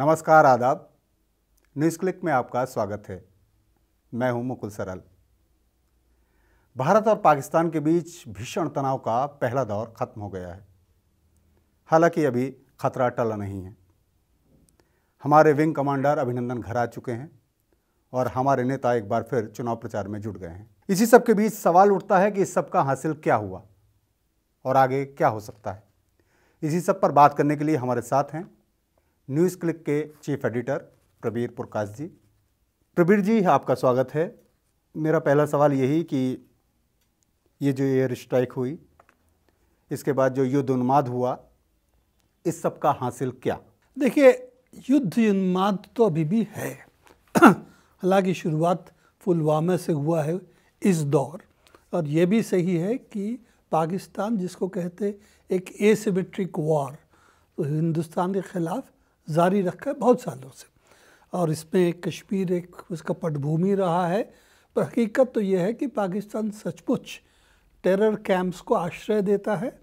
नमस्कार आदाब news click में आपका स्वागत है मैं हूं मुकुल सरल भारत और पाकिस्तान के बीच भीषण तनाव का पहला दौर खत्म हो गया है हालांकि अभी खतरा टला नहीं है हमारे विंग कमांडर अभिनंदन घर आ चुके हैं और हमारे नेता एक बार फिर चुनाव प्रचार में जुट गए हैं इसी सब के बीच सवाल उठता है कि इस सबका हासिल क्या हुआ और आगे क्या हो सकता है इसी सब पर बात करने के लिए हमारे साथ हैं न्यूज़ क्लिक के चीफ एडिटर प्रबीर प्रकाश जी प्रबीर जी आपका स्वागत है मेरा पहला सवाल यही कि ये जो एयर स्ट्राइक हुई इसके बाद जो युद्ध उन्माद हुआ इस सब का हासिल क्या देखिए युद्ध उन्माद तो अभी भी है हालांकि शुरुआत पुलवामा से हुआ है इस दौर और यह भी सही है कि पाकिस्तान जिसको कहते एक एसिमेट्रिक वॉर तो हिंदुस्तान के ख़िलाफ़ जारी रखा है बहुत सालों से और इसमें कश्मीर एक उसका पटभूमि रहा है पर हकीकत तो यह है कि पाकिस्तान सचमुच टेरर कैंप्स को आश्रय देता है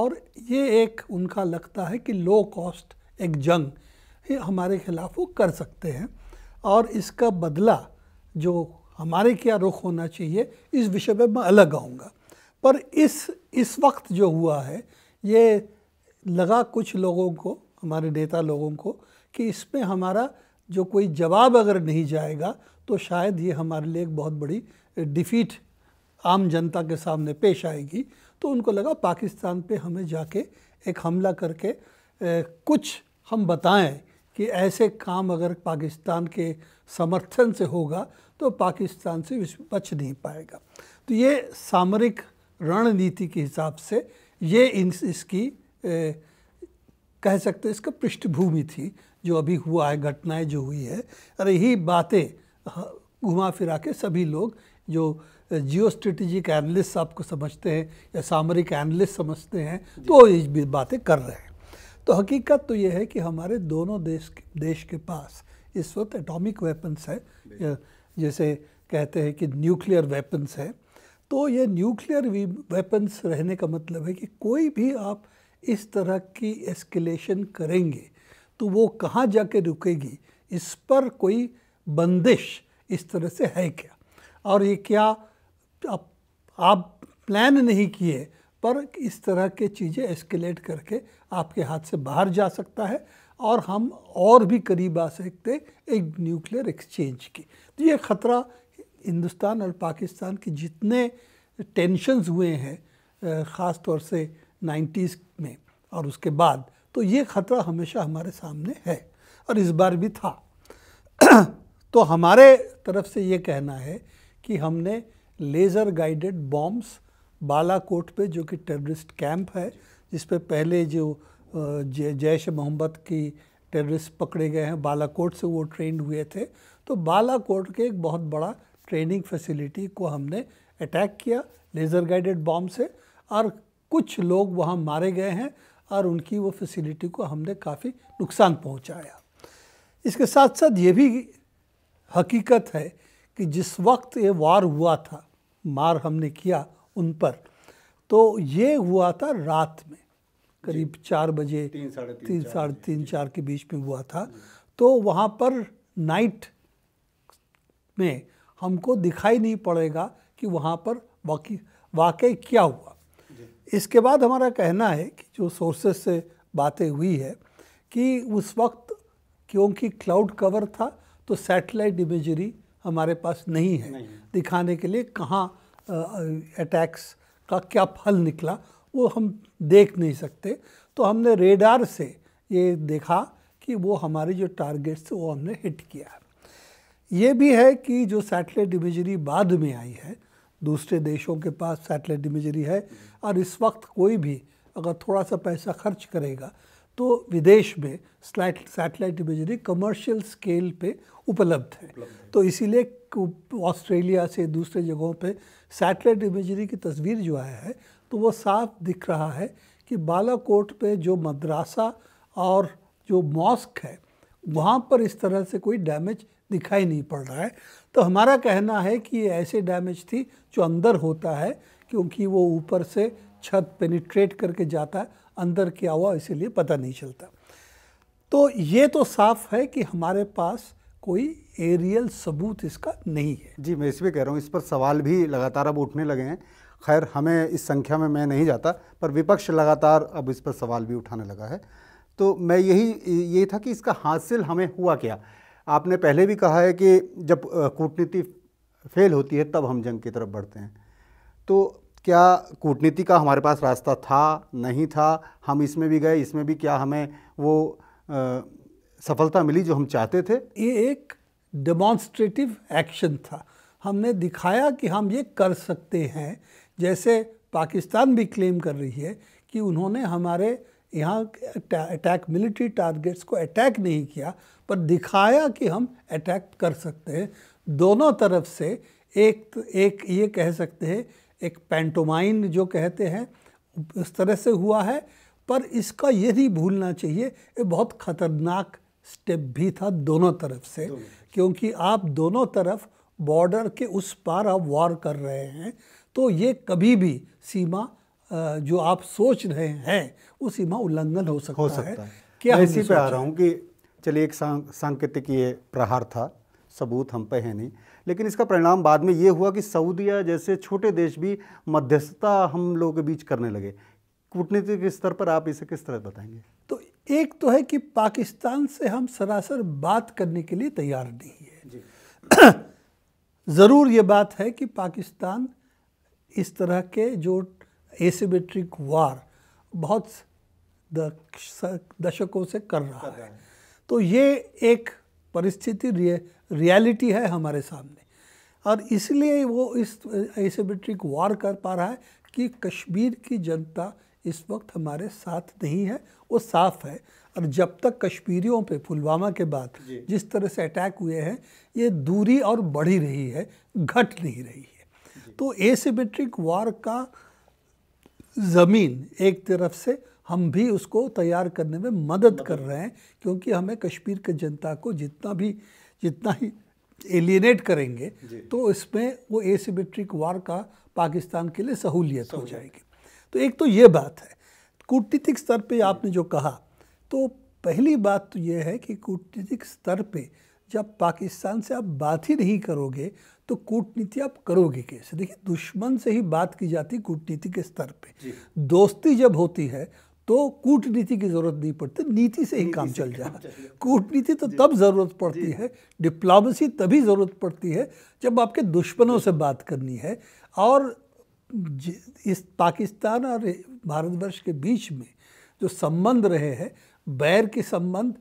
और ये एक उनका लगता है कि लो कॉस्ट एक जंग हमारे खिलाफ वो कर सकते हैं और इसका बदला जो हमारे क्या रुख होना चाहिए इस विषय में मैं अलग आऊँगा पर इस इस वक्त जो हुआ है ये लगा कुछ लोगों को हमारे नेता लोगों को कि इसमें हमारा जो कोई जवाब अगर नहीं जाएगा तो शायद ये हमारे लिए एक बहुत बड़ी डिफीट आम जनता के सामने पेश आएगी तो उनको लगा पाकिस्तान पे हमें जाके एक हमला करके ए, कुछ हम बताएं कि ऐसे काम अगर पाकिस्तान के समर्थन से होगा तो पाकिस्तान से विश्व बच नहीं पाएगा तो ये सामरिक रणनीति के हिसाब से ये इन इसकी ए, कह सकते इसका पृष्ठभूमि थी जो अभी हुआ है घटनाएं जो हुई है अरे यही बातें घुमा फिरा के सभी लोग जो जियो स्ट्रेटेजिक एनालिस्ट आपको समझते हैं या सामरिक एनालिस्ट समझते हैं तो ये बातें कर रहे हैं तो हकीकत तो ये है कि हमारे दोनों देश देश के पास इस वक्त एटॉमिक वेपन्स है जैसे कहते हैं कि न्यूक्लियर वेपन्स है तो ये न्यूक्लियर वेपन्स रहने का मतलब है कि कोई भी आप इस तरह की एस्केलेशन करेंगे तो वो कहाँ जाके रुकेगी इस पर कोई बंदिश इस तरह से है क्या और ये क्या आप, आप प्लान नहीं किए पर इस तरह के चीज़ें एस्केलेट करके आपके हाथ से बाहर जा सकता है और हम और भी करीब आ सकते एक न्यूक्लियर एक्सचेंज की तो ये ख़तरा हिंदुस्तान और पाकिस्तान के जितने टेंशनस हुए हैं ख़ास तौर से नाइन्टीज़ में और उसके बाद तो ये ख़तरा हमेशा हमारे सामने है और इस बार भी था तो हमारे तरफ से ये कहना है कि हमने लेज़र गाइडेड बॉम्ब्स बालाकोट पे जो कि टेररिस्ट कैंप है जिस पे पहले जो जैश मोहम्मद की टेररिस्ट पकड़े गए हैं बालाकोट से वो ट्रेंड हुए थे तो बालाकोट के एक बहुत बड़ा ट्रेनिंग फैसिलिटी को हमने अटैक किया लेज़र गाइडेड बॉम्ब से और कुछ लोग वहाँ मारे गए हैं और उनकी वो फैसिलिटी को हमने काफ़ी नुकसान पहुँचाया इसके साथ साथ ये भी हकीकत है कि जिस वक्त ये वार हुआ था मार हमने किया उन पर तो ये हुआ था रात में करीब चार बजे तीन साढ़े तीन चार के बीच में हुआ था तो वहाँ पर नाइट में हमको दिखाई नहीं पड़ेगा कि वहाँ पर वाकई वाकई क्या हुआ इसके बाद हमारा कहना है कि जो सोर्सेस से बातें हुई है कि उस वक्त क्योंकि क्लाउड कवर था तो सैटेलाइट इमेजरी हमारे पास नहीं है नहीं। दिखाने के लिए कहाँ अटैक्स का क्या फल निकला वो हम देख नहीं सकते तो हमने रेडार से ये देखा कि वो हमारे जो टारगेट्स थे वो हमने हिट किया ये भी है कि जो सैटेलाइट इमेजरी बाद में आई है दूसरे देशों के पास सैटेलाइट इमेजरी है और इस वक्त कोई भी अगर थोड़ा सा पैसा खर्च करेगा तो विदेश में सैटेलाइट इमेजरी कमर्शियल स्केल पे उपलब्ध है तो इसीलिए ऑस्ट्रेलिया से दूसरे जगहों पे सैटेलाइट इमेजरी की तस्वीर जो आया है तो वो साफ दिख रहा है कि बालाकोट पे जो मद्रासा और जो मॉस्क है वहाँ पर इस तरह से कोई डैमेज दिखाई नहीं पड़ रहा है तो हमारा कहना है कि ये ऐसे डैमेज थी जो अंदर होता है क्योंकि वो ऊपर से छत पेनिट्रेट करके जाता है अंदर क्या हुआ इसीलिए पता नहीं चलता तो ये तो साफ है कि हमारे पास कोई एरियल सबूत इसका नहीं है जी मैं इसमें कह रहा हूँ इस पर सवाल भी लगातार अब उठने लगे हैं खैर हमें इस संख्या में मैं नहीं जाता पर विपक्ष लगातार अब इस पर सवाल भी उठाने लगा है तो मैं यही ये था कि इसका हासिल हमें हुआ क्या आपने पहले भी कहा है कि जब कूटनीति फेल होती है तब हम जंग की तरफ बढ़ते हैं तो क्या कूटनीति का हमारे पास रास्ता था नहीं था हम इसमें भी गए इसमें भी क्या हमें वो आ, सफलता मिली जो हम चाहते थे ये एक डेमॉन्स्ट्रेटिव एक्शन था हमने दिखाया कि हम ये कर सकते हैं जैसे पाकिस्तान भी क्लेम कर रही है कि उन्होंने हमारे यहाँ अटैक मिलिट्री टारगेट्स को अटैक नहीं किया पर दिखाया कि हम अटैक कर सकते हैं दोनों तरफ से एक एक ये कह सकते हैं एक पेंटोमाइन जो कहते हैं उस तरह से हुआ है पर इसका ये नहीं भूलना चाहिए ये बहुत खतरनाक स्टेप भी था दोनों तरफ से दोनों। क्योंकि आप दोनों तरफ बॉर्डर के उस पार आप वॉर कर रहे हैं तो ये कभी भी सीमा जो आप सोच रहे हैं वो सीमा उल्लंघन हो सकता, हो सकता है क्या मैं इसी पे आ रहा हूँ कि चलिए एक सांकेतिक ये प्रहार था सबूत हम पे है नहीं लेकिन इसका परिणाम बाद में ये हुआ कि सऊदीया जैसे छोटे देश भी मध्यस्थता हम लोगों के बीच करने लगे कूटनीतिक स्तर पर आप इसे किस तरह बताएंगे तो एक तो है कि पाकिस्तान से हम सरासर बात करने के लिए तैयार नहीं है जी ज़रूर ये बात है कि पाकिस्तान इस तरह के जो एसिमेट्रिक वार बहुत दशकों से कर रहा, है तो ये एक परिस्थिति रियलिटी है हमारे सामने और इसलिए वो इस एसिमेट्रिक वार कर पा रहा है कि कश्मीर की जनता इस वक्त हमारे साथ नहीं है वो साफ है और जब तक कश्मीरियों पे पुलवामा के बाद जिस तरह से अटैक हुए हैं ये दूरी और बढ़ी रही है घट नहीं रही है तो एसिमेट्रिक वार का ज़मीन एक तरफ से हम भी उसको तैयार करने में मदद कर रहे हैं क्योंकि हमें कश्मीर के जनता को जितना भी जितना ही एलिनेट करेंगे तो इसमें वो एसिमेट्रिक वार का पाकिस्तान के लिए सहूलियत हो जाएगी तो एक तो ये बात है कूटनीतिक स्तर पे आपने जो कहा तो पहली बात तो ये है कि कूटनीतिक स्तर पे जब पाकिस्तान से आप बात ही नहीं करोगे तो कूटनीति आप करोगे कैसे देखिए दुश्मन से ही बात की जाती कूटनीति के स्तर पे दोस्ती जब होती है तो कूटनीति की ज़रूरत नहीं पड़ती नीति से ही काम चल जाए कूटनीति तो तब ज़रूरत पड़ती है डिप्लोमेसी तभी ज़रूरत पड़ती है जब आपके दुश्मनों से बात करनी है और इस पाकिस्तान और भारतवर्ष के बीच में जो संबंध रहे हैं बैर के संबंध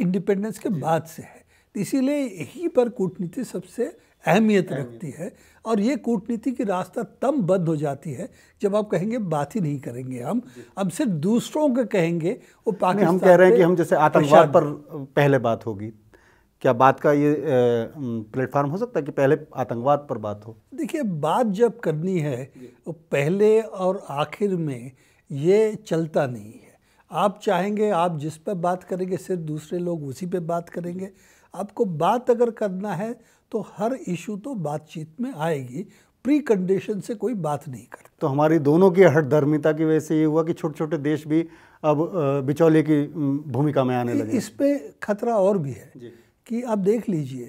इंडिपेंडेंस के बाद से है तो इसीलिए यहीं पर कूटनीति सबसे अहमियत रखती है और ये कूटनीति की रास्ता तब बंद हो जाती है जब आप कहेंगे बात ही नहीं करेंगे हम अब सिर्फ दूसरों के कहेंगे वो पाकिस्तान हम कह रहे हैं कि हम जैसे आतंकवाद पर पहले बात होगी क्या बात का ये प्लेटफॉर्म हो सकता है कि पहले आतंकवाद पर बात हो देखिए बात जब करनी है तो पहले और आखिर में ये चलता नहीं है आप चाहेंगे आप जिस पर बात करेंगे सिर्फ दूसरे लोग उसी पे बात करेंगे आपको बात अगर करना है तो हर इशू तो बातचीत में आएगी प्री कंडीशन से कोई बात नहीं कर तो हमारी दोनों की हट धर्मिता की वजह से ये हुआ कि छोटे छोटे देश भी अब बिचौले की भूमिका में आने लगे इस पर खतरा और भी है कि आप देख लीजिए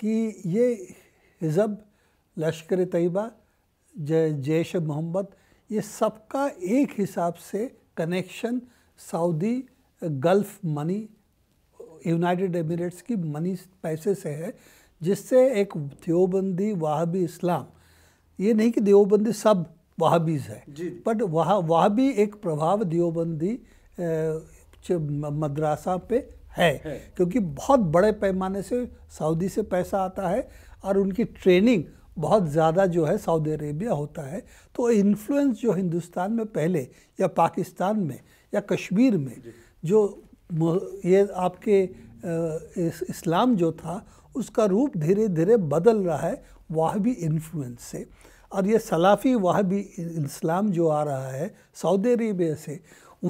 कि ये हिजब लश्कर तयबा जैश मोहम्मद ये सबका एक हिसाब से connection Saudi Gulf money United Emirates की मनी पैसे से है जिससे एक देवबंदी वहाबी इस्लाम ये नहीं कि देवबंदी सब वहाबीज है बट वहा वहाबी एक प्रभाव देवबंदी मद्रासा पे है, है क्योंकि बहुत बड़े पैमाने से सऊदी से पैसा आता है और उनकी ट्रेनिंग बहुत ज़्यादा जो है सऊदी अरेबिया होता है तो इन्फ्लुएंस जो हिंदुस्तान में पहले या पाकिस्तान में या कश्मीर में जो ये आपके इस्लाम जो था उसका रूप धीरे धीरे बदल रहा है वाहबी इन्फ्लुएंस से और ये सलाफ़ी वाहबी इस्लाम जो आ रहा है सऊदी अरेबिया से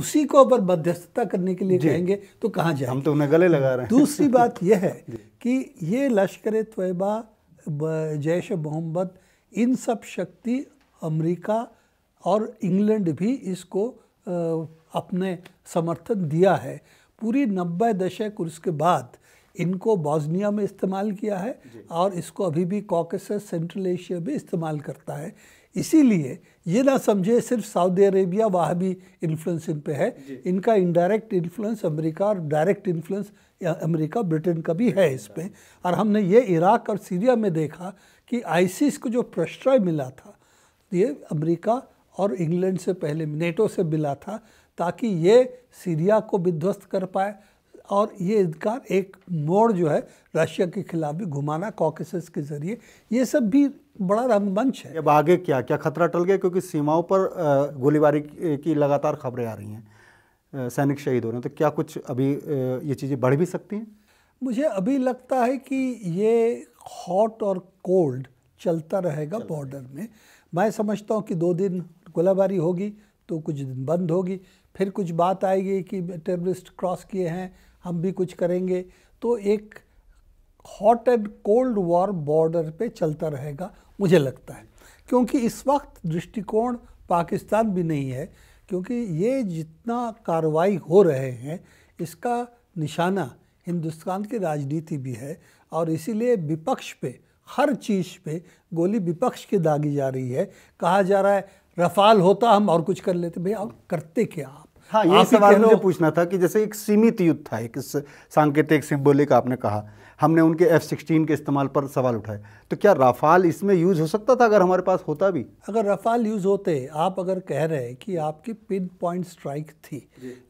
उसी को अगर मध्यस्थता करने के लिए कहेंगे तो कहाँ जाए हम तो उन्हें गले लगा रहे हैं दूसरी बात यह है कि ये लश्कर तयबा जैश मोहम्मद इन सब शक्ति अमेरिका और इंग्लैंड भी इसको अपने समर्थन दिया है पूरी नब्बे दशक और उसके बाद इनको बॉस्निया में इस्तेमाल किया है और इसको अभी भी कॉकस सेंट्रल एशिया में इस्तेमाल करता है इसीलिए ये ना समझे सिर्फ सऊदी अरेबिया वहाँ भी इन्फ्लुएंस इन पे है इनका इनडायरेक्ट इन्फ्लुएंस अमेरिका और डायरेक्ट इन्फ्लुएंस अमेरिका ब्रिटेन का भी है इस पर और हमने ये इराक और सीरिया में देखा कि आइसिस को जो प्रश्रय मिला था ये अमेरिका और इंग्लैंड से पहले नेटो से मिला था ताकि ये सीरिया को विध्वस्त कर पाए और ये इनका एक मोड़ जो है रशिया के खिलाफ भी घुमाना कॉकेसेस के जरिए ये सब भी बड़ा रंगमंच है अब आगे क्या क्या खतरा टल गया क्योंकि सीमाओं पर गोलीबारी की लगातार खबरें आ रही हैं सैनिक शहीद हो रहे हैं तो क्या कुछ अभी ये चीज़ें बढ़ भी सकती हैं मुझे अभी लगता है कि ये हॉट और कोल्ड चलता रहेगा बॉर्डर में मैं समझता हूँ कि दो दिन गोलाबारी होगी तो कुछ दिन बंद होगी फिर कुछ बात आएगी कि टेररिस्ट क्रॉस किए हैं हम भी कुछ करेंगे तो एक hot and cold war border पे चलता रहेगा मुझे लगता है क्योंकि इस वक्त दृष्टिकोण पाकिस्तान भी नहीं है क्योंकि ये जितना कार्रवाई हो रहे हैं इसका निशाना हिंदुस्तान की राजनीति भी है और इसीलिए विपक्ष पे हर चीज़ पे गोली विपक्ष की दागी जा रही है कहा जा रहा है रफाल होता हम और कुछ कर लेते भैया आप करते क्या आप हाँ ये सवाल मुझे पूछना था कि जैसे एक सीमित युद्ध था एक सांकेतिक सिम्बोलिक आपने कहा हमने उनके एफ सिक्सटीन के इस्तेमाल पर सवाल उठाए तो क्या राफाल इसमें यूज़ हो सकता था अगर हमारे पास होता भी अगर राफाल यूज़ होते आप अगर कह रहे हैं कि आपकी पिन पॉइंट स्ट्राइक थी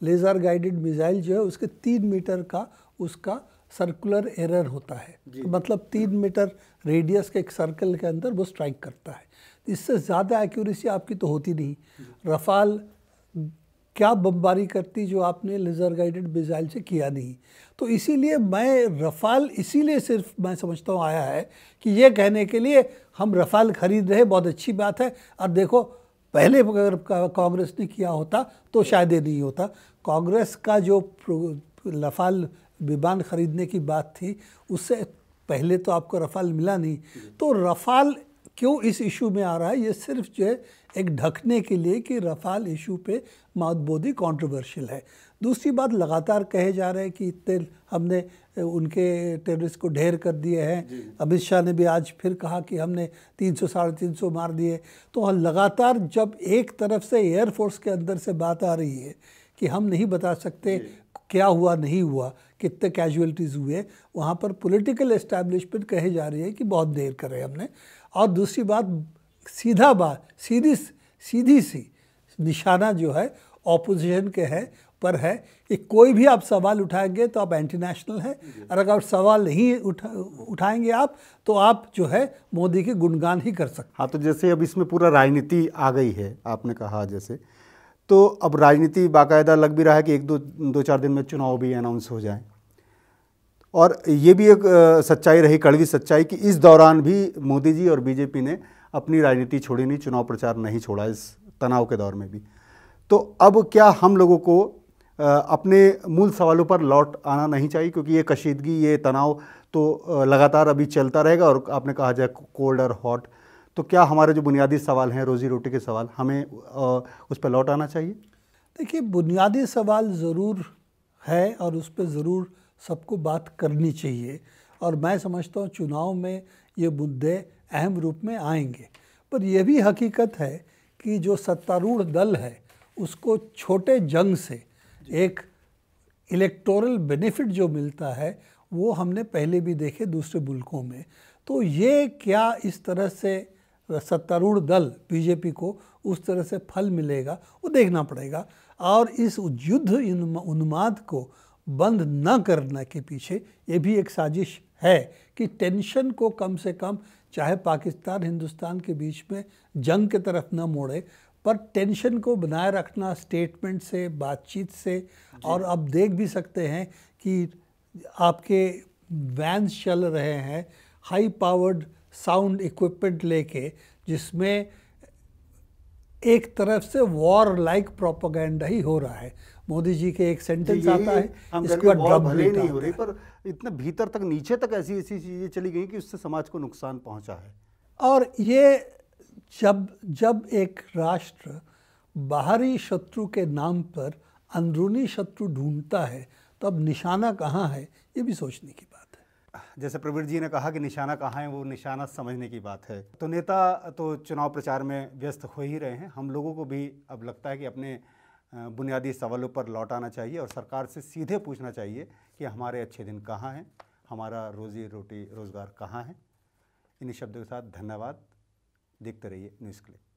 लेज़र गाइडेड मिसाइल जो है उसके तीन मीटर का उसका सर्कुलर एरर होता है तो मतलब तीन मीटर रेडियस के एक सर्कल के अंदर वो स्ट्राइक करता है इससे ज़्यादा एक्यूरेसी आपकी तो होती नहीं रफ़ाल क्या बमबारी करती जो आपने लेज़र गाइडेड मिज़ाइल से किया नहीं तो इसीलिए मैं रफ़ाल इसीलिए सिर्फ मैं समझता हूँ आया है कि ये कहने के लिए हम रफ़ाल खरीद रहे बहुत अच्छी बात है और देखो पहले अगर कांग्रेस ने किया होता तो शायद ये नहीं होता कांग्रेस का जो रफ़ाल विमान ख़रीदने की बात थी उससे पहले तो आपको रफ़ाल मिला नहीं तो रफ़ाल क्यों इस इशू में आ रहा है ये सिर्फ जो है एक ढकने के लिए कि रफाल इशू पे माधबोदी कंट्रोवर्शियल है दूसरी बात लगातार कहे जा रहे हैं कि इतने हमने उनके टेररिस्ट को ढेर कर दिए हैं अमित शाह ने भी आज फिर कहा कि हमने तीन सौ साढ़े तीन सौ मार दिए तो हाँ, लगातार जब एक तरफ से एयरफोर्स के अंदर से बात आ रही है कि हम नहीं बता सकते क्या हुआ नहीं हुआ कितने कैजुअलिटीज़ हुए वहाँ पर पॉलिटिकल इस्टेब्लिशमेंट कहे जा रही है कि बहुत देर करे हमने और दूसरी बात सीधा बात सीधी सीधी सी निशाना जो है ऑपोजिशन के है पर है कि कोई भी आप सवाल उठाएंगे तो आप एंटी नेशनल हैं और अगर आप सवाल नहीं उठा उठाएंगे आप तो आप जो है मोदी के गुणगान ही कर सकते हाँ तो जैसे अब इसमें पूरा राजनीति आ गई है आपने कहा जैसे तो अब राजनीति बाकायदा लग भी रहा है कि एक दो दो चार दिन में चुनाव भी अनाउंस हो जाए और ये भी एक सच्चाई रही कड़वी सच्चाई कि इस दौरान भी मोदी जी और बीजेपी ने अपनी राजनीति छोड़ी नहीं चुनाव प्रचार नहीं छोड़ा इस तनाव के दौर में भी तो अब क्या हम लोगों को अपने मूल सवालों पर लौट आना नहीं चाहिए क्योंकि ये कशीदगी ये तनाव तो लगातार अभी चलता रहेगा और आपने कहा जाए कोल्ड और हॉट तो क्या हमारे जो बुनियादी सवाल हैं रोज़ी रोटी के सवाल हमें उस पर लौट आना चाहिए देखिए बुनियादी सवाल ज़रूर है और उस पर ज़रूर सबको बात करनी चाहिए और मैं समझता हूँ चुनाव में ये मुद्दे अहम रूप में आएंगे पर यह भी हकीकत है कि जो सत्तारूढ़ दल है उसको छोटे जंग से एक इलेक्टोरल बेनिफिट जो मिलता है वो हमने पहले भी देखे दूसरे मुल्कों में तो ये क्या इस तरह से सत्तारूढ़ दल बीजेपी को उस तरह से फल मिलेगा वो देखना पड़ेगा और इस युद्ध उन्माद को बंद न करने के पीछे ये भी एक साजिश है कि टेंशन को कम से कम चाहे पाकिस्तान हिंदुस्तान के बीच में जंग की तरफ न मोड़े पर टेंशन को बनाए रखना स्टेटमेंट से बातचीत से और आप देख भी सकते हैं कि आपके वैन्स चल रहे हैं हाई पावर्ड साउंड इक्विपमेंट लेके जिसमें एक तरफ से वॉर लाइक प्रोपोगंडा ही हो रहा है मोदी जी के एक सेंटेंस आता है हम इसको भले नहीं हो रही पर इतना भीतर तक नीचे तक ऐसी ऐसी चीज़ें चली गई कि उससे समाज को नुकसान पहुंचा है और ये जब जब एक राष्ट्र बाहरी शत्रु के नाम पर अंदरूनी शत्रु ढूंढता है तो अब निशाना कहाँ है ये भी सोचने की बात है जैसे प्रवीण जी ने कहा कि निशाना कहाँ है वो निशाना समझने की बात है तो नेता तो चुनाव प्रचार में व्यस्त हो ही रहे हैं हम लोगों को भी अब लगता है कि अपने बुनियादी सवालों पर लौट आना चाहिए और सरकार से सीधे पूछना चाहिए कि हमारे अच्छे दिन कहाँ हैं हमारा रोज़ी रोटी रोज़गार कहाँ है इन्हीं शब्दों के साथ धन्यवाद देखते रहिए न्यूज़ क्लिप